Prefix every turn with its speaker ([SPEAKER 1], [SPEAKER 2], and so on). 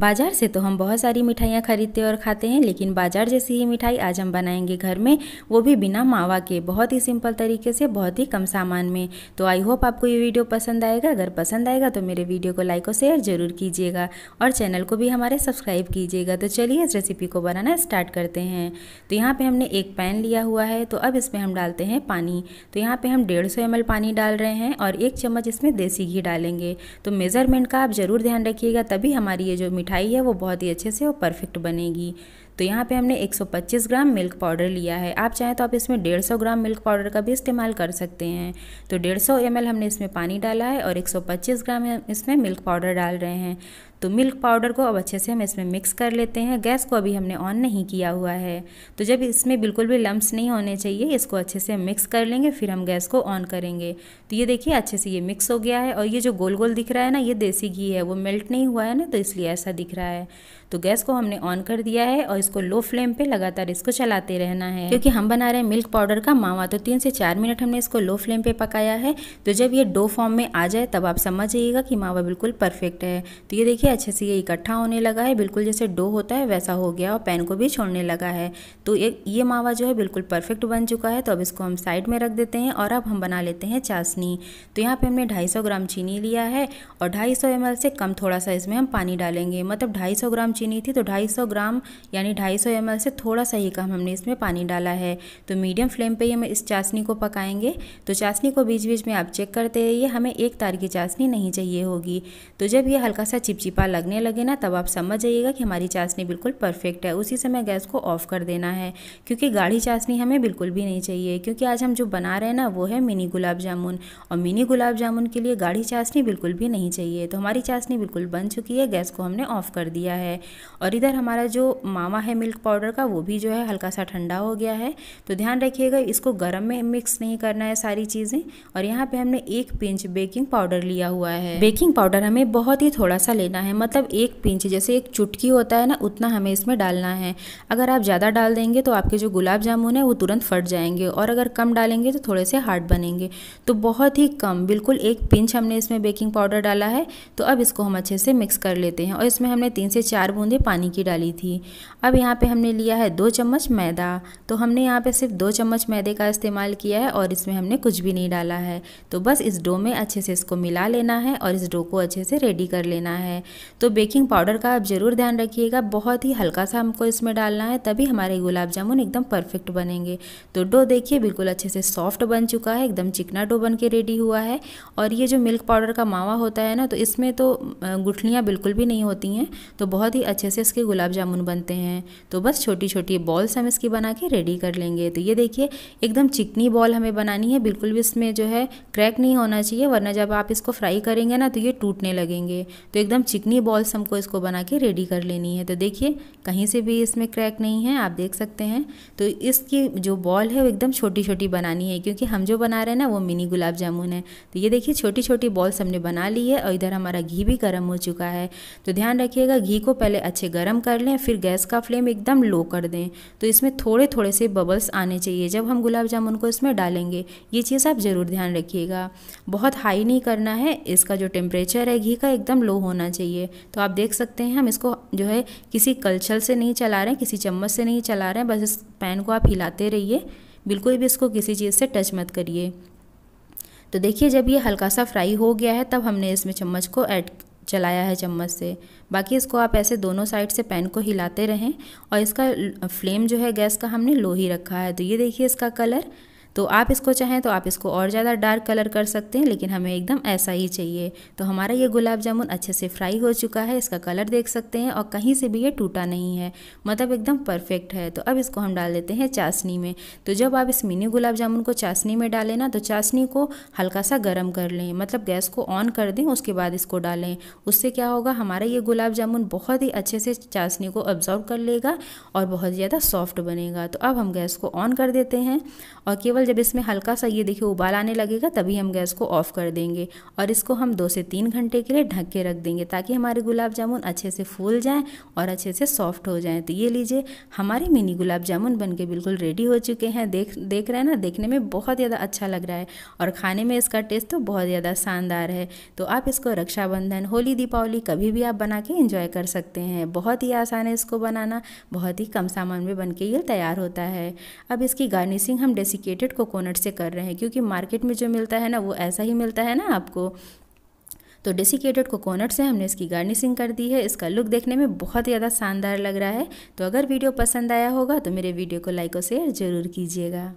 [SPEAKER 1] बाज़ार से तो हम बहुत सारी मिठाइयाँ खरीदते और खाते हैं लेकिन बाज़ार जैसी ही मिठाई आज हम बनाएंगे घर में वो भी बिना मावा के बहुत ही सिंपल तरीके से बहुत ही कम सामान में तो आई होप आपको ये वीडियो पसंद आएगा अगर पसंद आएगा तो मेरे वीडियो को लाइक और शेयर ज़रूर कीजिएगा और चैनल को भी हमारे सब्सक्राइब कीजिएगा तो चलिए इस रेसिपी को बनाना स्टार्ट करते हैं तो यहाँ पर हमने एक पैन लिया हुआ है तो अब इसमें हम डालते हैं पानी तो यहाँ पर हम डेढ़ सौ पानी डाल रहे हैं और एक चम्मच इसमें देसी घी डालेंगे तो मेज़रमेंट का आप ज़रूर ध्यान रखिएगा तभी हमारी ये जो मिठाई है वो बहुत ही अच्छे से और परफेक्ट बनेगी तो यहाँ पे हमने 125 ग्राम मिल्क पाउडर लिया है आप चाहें तो आप इसमें 150 ग्राम मिल्क पाउडर का भी इस्तेमाल कर सकते हैं तो 150 ml हमने इसमें पानी डाला है और 125 ग्राम इसमें मिल्क पाउडर डाल रहे हैं तो मिल्क पाउडर को अब अच्छे से हम इसमें मिक्स कर लेते हैं गैस को अभी हमने ऑन नहीं किया हुआ है तो जब इसमें बिल्कुल भी लम्ब नहीं होने चाहिए इसको अच्छे से मिक्स कर लेंगे फिर हम गैस को ऑन करेंगे तो ये देखिए अच्छे से ये मिक्स हो गया है और ये जो गोल गोल दिख रहा है ना ये देसी घी है वो मेल्ट नहीं हुआ है ना तो इसलिए ऐसा दिख रहा है तो गैस को हमने ऑन कर दिया है और इसको लो फ्लेम पे लगातार इसको चलाते रहना है क्योंकि हम बना रहे हैं मिल्क पाउडर का मावा तो तीन से चार मिनट हमने इसको लो फ्लेम पे पकाया है तो जब ये डो फॉर्म में आ जाए तब आप समझ जाइएगा कि मावा बिल्कुल परफेक्ट है तो ये देखिए अच्छे से ये इकट्ठा होने लगा है बिल्कुल जैसे डो होता है वैसा हो गया और पैन को भी छोड़ने लगा है तो ये ये मावा जो है बिल्कुल परफेक्ट बन चुका है तो अब इसको हम साइड में रख देते हैं और अब हम बना लेते हैं चासनी तो यहाँ पर हमने ढाई ग्राम चीनी लिया है और ढाई सौ से कम थोड़ा सा इसमें हम पानी डालेंगे मतलब ढाई ग्राम चीनी थी तो ढाई ग्राम यानी ढाई सौ से थोड़ा सा ही कम हमने इसमें पानी डाला है तो मीडियम फ्लेम पर ही हम इस चासनी को पकाएंगे तो चासनी को बीच बीच में आप चेक करते रहिए हमें एक तार की चासनी नहीं चाहिए होगी तो जब ये हल्का सा चिपचिप छिपा लगने लगे ना तब आप समझ जाइएगा कि हमारी चाशनी बिल्कुल परफेक्ट है उसी समय गैस को ऑफ़ कर देना है क्योंकि गाढ़ी चाशनी हमें बिल्कुल भी नहीं चाहिए क्योंकि आज हम जो बना रहे हैं ना वो है मिनी गुलाब जामुन और मिनी गुलाब जामुन के लिए गाढ़ी चाशनी बिल्कुल भी नहीं चाहिए तो हमारी चाशनी बिल्कुल बन चुकी है गैस को हमने ऑफ़ कर दिया है और इधर हमारा जो मामा है मिल्क पाउडर का वो भी जो है हल्का सा ठंडा हो गया है तो ध्यान रखिएगा इसको गर्म में मिक्स नहीं करना है सारी चीज़ें और यहाँ पे हमने एक पिंच बेकिंग पाउडर लिया हुआ है बेकिंग पाउडर हमें बहुत ही थोड़ा सा लेना है है मतलब एक पिंच जैसे एक चुटकी होता है ना उतना हमें इसमें डालना है अगर आप ज़्यादा डाल देंगे तो आपके जो गुलाब जामुन है वो तुरंत फट जाएंगे और अगर कम डालेंगे तो थोड़े से हार्ड बनेंगे तो बहुत ही कम बिल्कुल एक पिंच हमने इसमें बेकिंग पाउडर डाला है तो अब इसको हम अच्छे से मिक्स कर लेते हैं और इसमें हमने तीन से चार बूंदें पानी की डाली थी अब यहाँ पर हमने लिया है दो चम्मच मैदा तो हमने यहाँ पर सिर्फ दो चम्मच मैदे का इस्तेमाल किया है और इसमें हमने कुछ भी नहीं डाला है तो बस इस डो में अच्छे से इसको मिला लेना है और इस डो को अच्छे से रेडी कर लेना है तो बेकिंग पाउडर का आप ज़रूर ध्यान रखिएगा बहुत ही हल्का सा हमको इसमें डालना है तभी हमारे गुलाब जामुन एकदम परफेक्ट बनेंगे तो डो देखिए बिल्कुल अच्छे से सॉफ्ट बन चुका है एकदम चिकना डो बन के रेडी हुआ है और ये जो मिल्क पाउडर का मावा होता है ना तो इसमें तो गुठलियाँ बिल्कुल भी नहीं होती हैं तो बहुत ही अच्छे से इसके गुलाब जामुन बनते हैं तो बस छोटी छोटी बॉल्स हम इसकी बना के रेडी कर लेंगे तो ये देखिए एकदम चिकनी बॉल हमें बनानी है बिल्कुल भी इसमें जो है क्रैक नहीं होना चाहिए वरना जब आप इसको फ्राई करेंगे ना तो ये टूटने लगेंगे तो एकदम चिकनी कितनी बॉल्स हमको इसको बना के रेडी कर लेनी है तो देखिए कहीं से भी इसमें क्रैक नहीं है आप देख सकते हैं तो इसकी जो बॉल है वो एकदम छोटी छोटी बनानी है क्योंकि हम जो बना रहे हैं ना वो मिनी गुलाब जामुन है तो ये देखिए छोटी छोटी बॉल्स हमने बना ली है और इधर हमारा घी भी गर्म हो चुका है तो ध्यान रखिएगा घी को पहले अच्छे गर्म कर लें फिर गैस का फ्लेम एकदम लो कर दें तो इसमें थोड़े थोड़े से बबल्स आने चाहिए जब हम गुलाब जामुन को इसमें डालेंगे ये चीज़ आप ज़रूर ध्यान रखिएगा बहुत हाई नहीं करना है इसका जो टेम्परेचर है घी का एकदम लो होना चाहिए चाहिए तो आप देख सकते हैं हम इसको जो है किसी कलछल से नहीं चला रहे हैं किसी चम्मच से नहीं चला रहे हैं बस इस पैन को आप हिलाते रहिए बिल्कुल भी इसको किसी चीज़ से टच मत करिए तो देखिए जब ये हल्का सा फ्राई हो गया है तब हमने इसमें चम्मच को ऐड चलाया है चम्मच से बाकी इसको आप ऐसे दोनों साइड से पैन को हिलाते रहें और इसका फ्लेम जो है गैस का हमने लो ही रखा है तो ये देखिए इसका कलर तो आप इसको चाहें तो आप इसको और ज़्यादा डार्क कलर कर सकते हैं लेकिन हमें एकदम ऐसा ही चाहिए तो हमारा ये गुलाब जामुन अच्छे से फ्राई हो चुका है इसका कलर देख सकते हैं और कहीं से भी ये टूटा नहीं है मतलब एकदम परफेक्ट है तो अब इसको हम डाल देते हैं चाशनी में तो जब आप इस मिनी गुलाब जामुन को चाशनी में डालें ना तो चाशनी को हल्का सा गर्म कर लें मतलब गैस को ऑन कर दें उसके बाद इसको डालें उससे क्या होगा हमारा ये गुलाब जामुन बहुत ही अच्छे से चाशनी को अब्जॉर्व कर लेगा और बहुत ज़्यादा सॉफ्ट बनेगा तो अब हम गैस को ऑन कर देते हैं और केवल जब इसमें हल्का सा ये देखिए उबाल आने लगेगा तभी हम गैस को ऑफ़ कर देंगे और इसको हम दो से तीन घंटे के लिए ढक के रख देंगे ताकि हमारे गुलाब जामुन अच्छे से फूल जाएँ और अच्छे से सॉफ्ट हो जाएँ तो ये लीजिए हमारे मिनी गुलाब जामुन बन के बिल्कुल रेडी हो चुके हैं देख देख रहे हैं ना देखने में बहुत ज़्यादा अच्छा लग रहा है और खाने में इसका टेस्ट तो बहुत ज़्यादा शानदार है तो आप इसको रक्षाबंधन होली दीपावली कभी भी आप बना के इंजॉय कर सकते हैं बहुत ही आसान है इसको बनाना बहुत ही कम सामान में बनके ये तैयार होता है अब इसकी गार्निशिंग हम डेसिकेटेड कोकोनट से कर रहे हैं क्योंकि मार्केट में जो मिलता है ना वो ऐसा ही मिलता है ना आपको तो डेसिकेटेड कोकोनट से हमने इसकी गार्निशिंग कर दी है इसका लुक देखने में बहुत ज़्यादा शानदार लग रहा है तो अगर वीडियो पसंद आया होगा तो मेरे वीडियो को लाइक और शेयर ज़रूर कीजिएगा